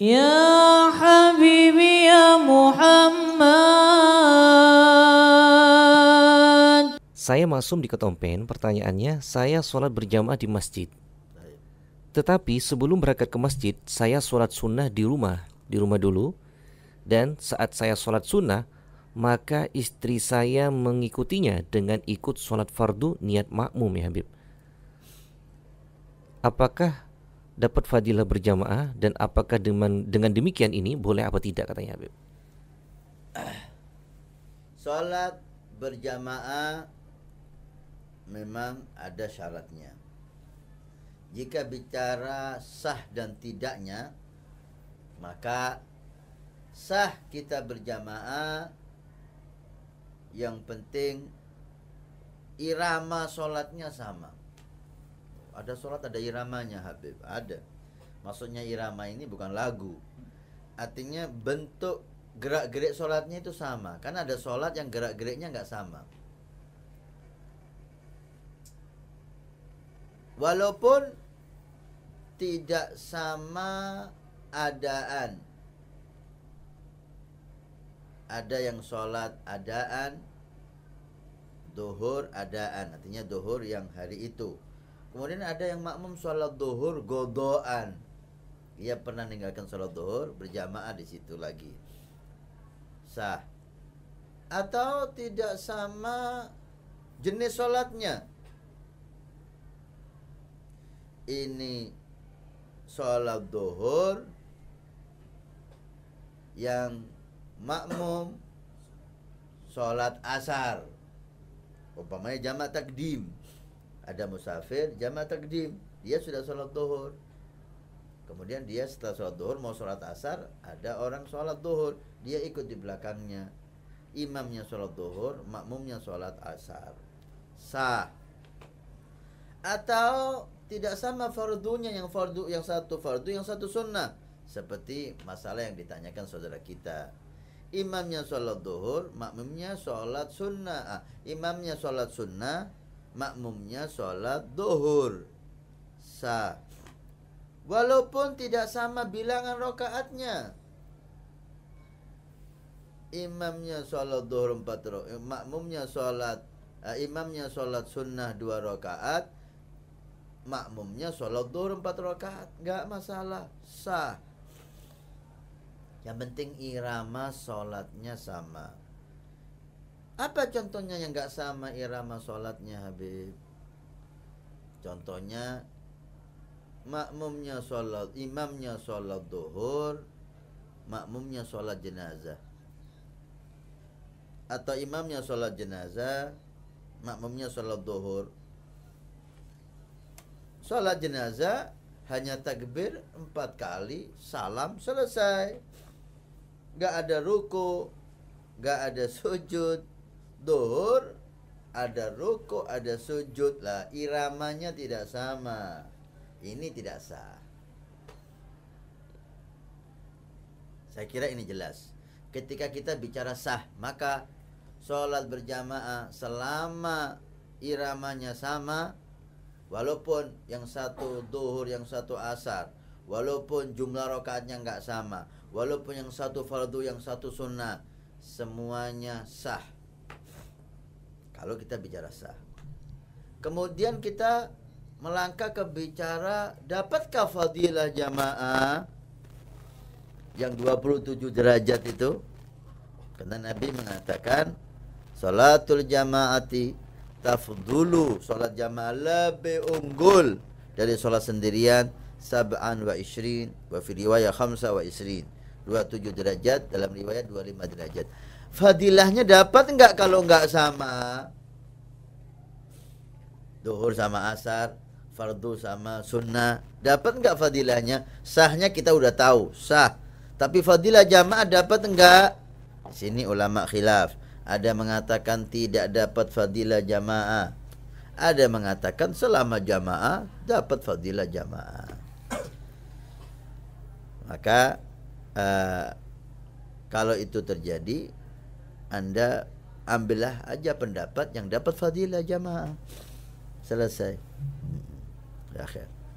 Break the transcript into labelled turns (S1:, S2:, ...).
S1: Ya Habibi ya Muhammad
S2: Saya masuk di Ketompen, pertanyaannya saya sholat berjamaah di masjid Tetapi sebelum berangkat ke masjid, saya sholat sunnah di rumah Di rumah dulu Dan saat saya sholat sunnah, maka istri saya mengikutinya dengan ikut sholat fardu niat makmum ya Habib Apakah dapat fadilah berjamaah dan apakah dengan dengan demikian ini boleh apa tidak katanya Habib?
S1: Salat berjamaah memang ada syaratnya. Jika bicara sah dan tidaknya, maka sah kita berjamaah yang penting irama solatnya sama ada sholat ada iramanya Habib, ada. Maksudnya irama ini bukan lagu. Artinya bentuk gerak-gerik sholatnya itu sama. karena ada sholat yang gerak-geriknya nggak sama. Walaupun tidak sama adaan. Ada yang sholat adaan, duhur adaan, artinya duhur yang hari itu Kemudian ada yang makmum sholat duhur godoan. ia pernah meninggalkan sholat duhur berjamaah di situ lagi. Sah. Atau tidak sama jenis sholatnya. Ini sholat duhur yang makmum sholat asar. Umpamanya jamaah takdim ada musafir jamaah takdim dia sudah sholat duhur kemudian dia setelah sholat duhur mau sholat asar ada orang sholat duhur dia ikut di belakangnya imamnya sholat duhur makmumnya sholat asar sah atau tidak sama fardunya yang fardu yang satu fardu yang satu sunnah seperti masalah yang ditanyakan saudara kita imamnya sholat duhur makmumnya sholat sunnah ah, imamnya sholat sunnah makmumnya sholat duhur sah walaupun tidak sama bilangan rokaatnya imamnya sholat duhur empat rokaat eh, makmumnya sholat uh, imamnya sholat sunnah dua rokaat makmumnya sholat duhur empat rokaat nggak masalah sah yang penting irama sholatnya sama apa contohnya yang nggak sama irama sholatnya Habib? Contohnya makmumnya sholat, imamnya sholat duhur, makmumnya sholat jenazah. Atau imamnya sholat jenazah, makmumnya sholat duhur. Sholat jenazah hanya takbir empat kali, salam selesai. Gak ada ruku, gak ada sujud, Duhur ada ruko ada sujud lah. Iramanya tidak sama. Ini tidak sah. Saya kira ini jelas. Ketika kita bicara sah, maka sholat berjamaah selama iramanya sama, walaupun yang satu duhur, yang satu asar, walaupun jumlah rokaatnya nggak sama, walaupun yang satu fardu, yang satu sunnah, semuanya sah kalau kita bicara sah. Kemudian kita melangkah ke bicara dapatkah fadilah jamaah yang 27 derajat itu? Karena Nabi mengatakan salatul jamaati tafdulu salat jamaah lebih unggul dari salat sendirian sab'an wa ishrin wa fi riwayah khamsa wa isrin 27 derajat dalam riwayat 25 derajat fadilahnya dapat nggak kalau nggak sama duhur sama asar fardu sama sunnah dapat nggak fadilahnya sahnya kita udah tahu sah tapi fadilah jamaah dapat enggak sini ulama khilaf ada mengatakan tidak dapat fadilah jamaah ada mengatakan selama jamaah dapat fadilah jamaah maka uh, kalau itu terjadi anda ambillah aja pendapat yang dapat fadilah jamaah. Selesai. Akhir.